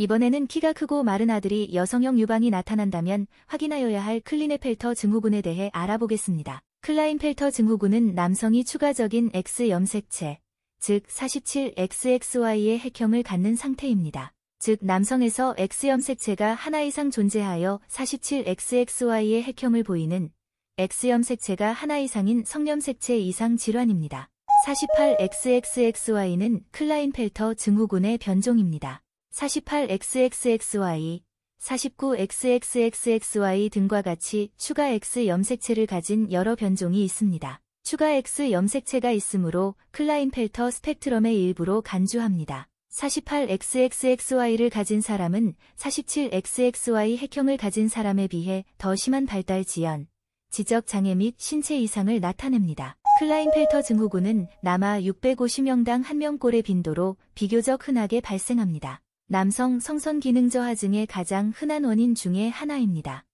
이번에는 키가 크고 마른 아들이 여성형 유방이 나타난다면 확인하여야 할 클리네펠터 증후군에 대해 알아보겠습니다. 클라인펠터 증후군은 남성이 추가적인 X 염색체, 즉 47XXY의 핵형을 갖는 상태입니다. 즉 남성에서 X 염색체가 하나 이상 존재하여 47XXY의 핵형을 보이는 X 염색체가 하나 이상인 성염색체 이상 질환입니다. 48XXXY는 클라인펠터 증후군의 변종입니다. 48XXXY, 49XXXXY 등과 같이 추가 X 염색체를 가진 여러 변종이 있습니다. 추가 X 염색체가 있으므로 클라인펠터 스펙트럼의 일부로 간주합니다. 48XXXY를 가진 사람은 47XXY 핵형을 가진 사람에 비해 더 심한 발달 지연, 지적 장애 및 신체 이상을 나타냅니다. 클라인펠터 증후군은 남아 650명당 1명꼴의 빈도로 비교적 흔하게 발생합니다. 남성 성선 기능 저하 증의 가장 흔한 원인 중의 하나입니다.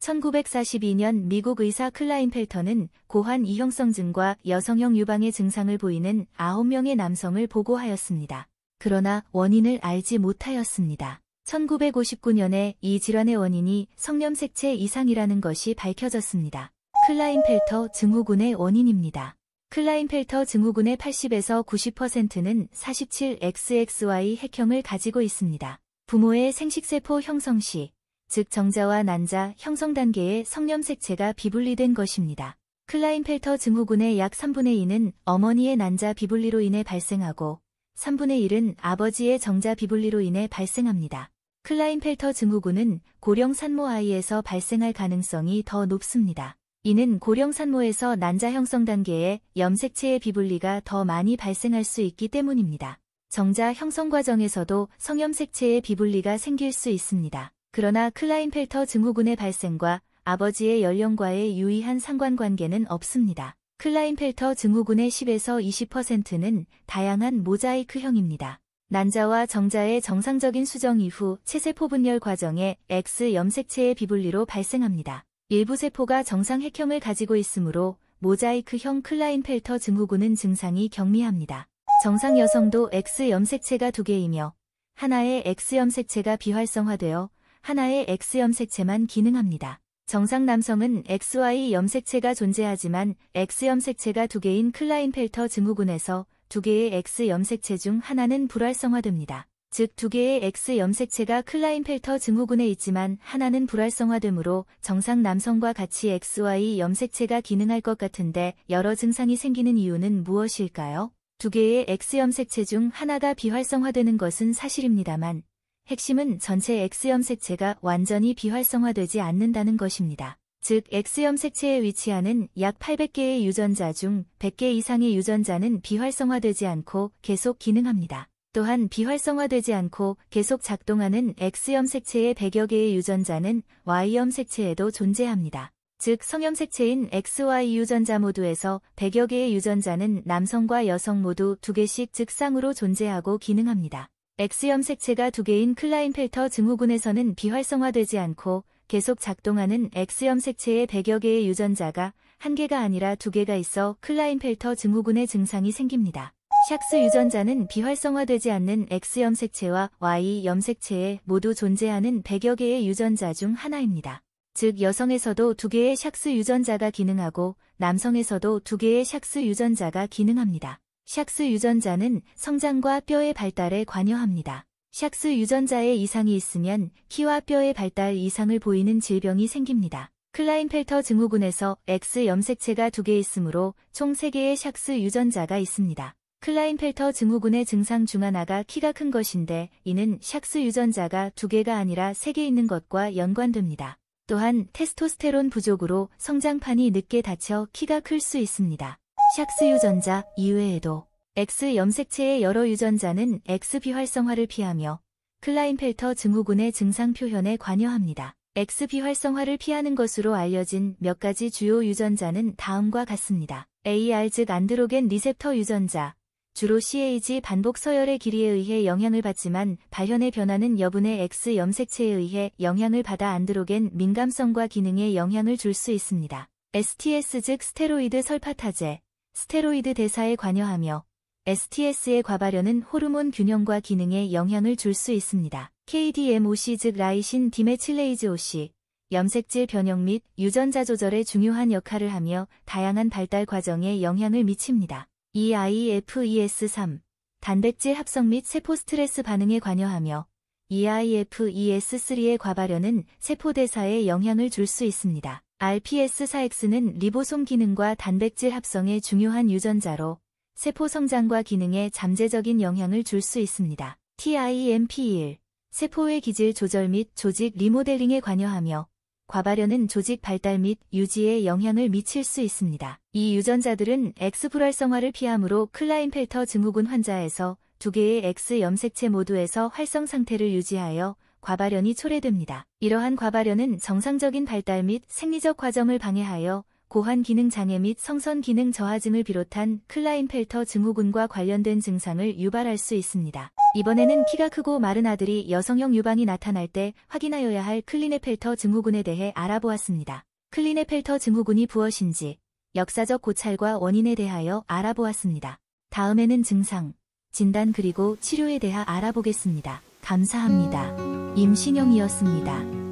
1942년 미국 의사 클라인펠터는 고환 이형성 증과 여성형 유방의 증상을 보이는 9명의 남성을 보고하였습니다. 그러나 원인을 알지 못하였습니다. 1959년에 이 질환의 원인이 성염색체 이상이라는 것이 밝혀졌습니다. 클라인펠터 증후군의 원인입니다. 클라인펠터 증후군의 80에서 90%는 47XXY 핵형을 가지고 있습니다. 부모의 생식세포 형성 시, 즉 정자와 난자 형성 단계의 성염색체가 비분리된 것입니다. 클라인펠터 증후군의 약 3분의 2는 어머니의 난자 비분리로 인해 발생하고 3분의 1은 아버지의 정자 비분리로 인해 발생합니다. 클라인펠터 증후군은 고령 산모 아이에서 발생할 가능성이 더 높습니다. 이는 고령산모에서 난자 형성 단계에 염색체의 비분리가 더 많이 발생할 수 있기 때문입니다. 정자 형성 과정에서도 성염색체의 비분리가 생길 수 있습니다. 그러나 클라인펠터 증후군의 발생과 아버지의 연령과의 유의한 상관관계는 없습니다. 클라인펠터 증후군의 10에서 20%는 다양한 모자이크형입니다. 난자와 정자의 정상적인 수정 이후 체세포 분열 과정에 X 염색체의 비분리로 발생합니다. 일부 세포가 정상 핵형을 가지고 있으므로 모자이크형 클라인펠터 증후군은 증상이 경미합니다. 정상 여성도 X 염색체가 두 개이며 하나의 X 염색체가 비활성화되어 하나의 X 염색체만 기능합니다. 정상 남성은 XY 염색체가 존재하지만 X 염색체가 두 개인 클라인펠터 증후군에서 두 개의 X 염색체 중 하나는 불활성화됩니다. 즉두 개의 X 염색체가 클라인펠터 증후군에 있지만 하나는 불활성화되므로 정상 남성과 같이 XY 염색체가 기능할 것 같은데 여러 증상이 생기는 이유는 무엇일까요? 두 개의 X 염색체 중 하나가 비활성화되는 것은 사실입니다만 핵심은 전체 X 염색체가 완전히 비활성화되지 않는다는 것입니다. 즉 X염색체에 위치하는 약 800개의 유전자 중 100개 이상의 유전자는 비활성화되지 않고 계속 기능합니다. 또한 비활성화되지 않고 계속 작동하는 X염색체의 100여 개의 유전자는 Y염색체에도 존재합니다. 즉 성염색체인 XY 유전자 모두에서 100여 개의 유전자는 남성과 여성 모두 두개씩 즉상으로 존재하고 기능합니다. X염색체가 두개인 클라인펠터 증후군에서는 비활성화되지 않고 계속 작동하는 X염색체의 100여 개의 유전자가 한개가 아니라 두개가 있어 클라인펠터 증후군의 증상이 생깁니다. 샥스 유전자는 비활성화되지 않는 X 염색체와 Y 염색체에 모두 존재하는 100여 개의 유전자 중 하나입니다. 즉 여성에서도 두 개의 샥스 유전자가 기능하고 남성에서도 두 개의 샥스 유전자가 기능합니다. 샥스 유전자는 성장과 뼈의 발달에 관여합니다. 샥스 유전자의 이상이 있으면 키와 뼈의 발달 이상을 보이는 질병이 생깁니다. 클라인펠터 증후군에서 X 염색체가 두 개 있으므로 총 세개의 샥스 유전자가 있습니다. 클라인펠터 증후군의 증상 중 하나가 키가 큰 것인데 이는 샥스 유전자가 두 개가 아니라 세 개 있는 것과 연관됩니다. 또한 테스토스테론 부족으로 성장판이 늦게 닫혀 키가 클 수 있습니다. 샥스 유전자 이외에도 X 염색체의 여러 유전자는 X b 활성화를 피하며 클라인펠터 증후군의 증상 표현에 관여합니다. X b 활성화를 피하는 것으로 알려진 몇 가지 주요 유전자는 다음과 같습니다. AR 즉 안드로겐 리셉터 유전자, 주로 CAG 반복 서열의 길이에 의해 영향을 받지만 발현의 변화는 여분의 X 염색체에 의해 영향을 받아 안드로겐 민감성과 기능에 영향을 줄 수 있습니다. STS 즉 스테로이드 설파타제, 스테로이드 대사에 관여하며 STS의 과발현은 호르몬 균형과 기능에 영향을 줄 수 있습니다. k d m o c 즉 라이신 디메칠레이즈 5C, 염색질 변형 및 유전자 조절에 중요한 역할을 하며 다양한 발달 과정에 영향을 미칩니다. EIFES3 단백질 합성 및 세포 스트레스 반응에 관여하며 EIFES3의 과발현은 세포 대사에 영향을 줄 수 있습니다. RPS4X는 리보솜 기능과 단백질 합성의 중요한 유전자로 세포 성장과 기능에 잠재적인 영향을 줄 수 있습니다. TIMP1 세포의 기질 조절 및 조직 리모델링에 관여하며 과발현은 조직 발달 및 유지에 영향을 미칠 수 있습니다. 이 유전자들은 X 불활성화를 피하므로 클라인펠터 증후군 환자에서 두 개의 X 염색체 모두에서 활성 상태를 유지하여 과발현이 초래됩니다. 이러한 과발현은 정상적인 발달 및 생리적 과정을 방해하여 고환 기능 장애 및 성선 기능 저하증을 비롯한 클라인펠터 증후군과 관련된 증상을 유발할 수 있습니다. 이번에는 키가 크고 마른 아들이 여성형 유방이 나타날 때 확인하여야 할 클리네펠터 증후군에 대해 알아보았습니다. 클리네펠터 증후군이 무엇인지 역사적 고찰과 원인에 대하여 알아보았습니다. 다음에는 증상, 진단 그리고 치료에 대해 알아보겠습니다. 감사합니다. 임신영이었습니다.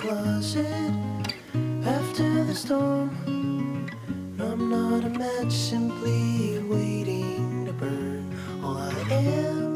closet after the storm. I'm not a match, simply waiting to burn. All I am.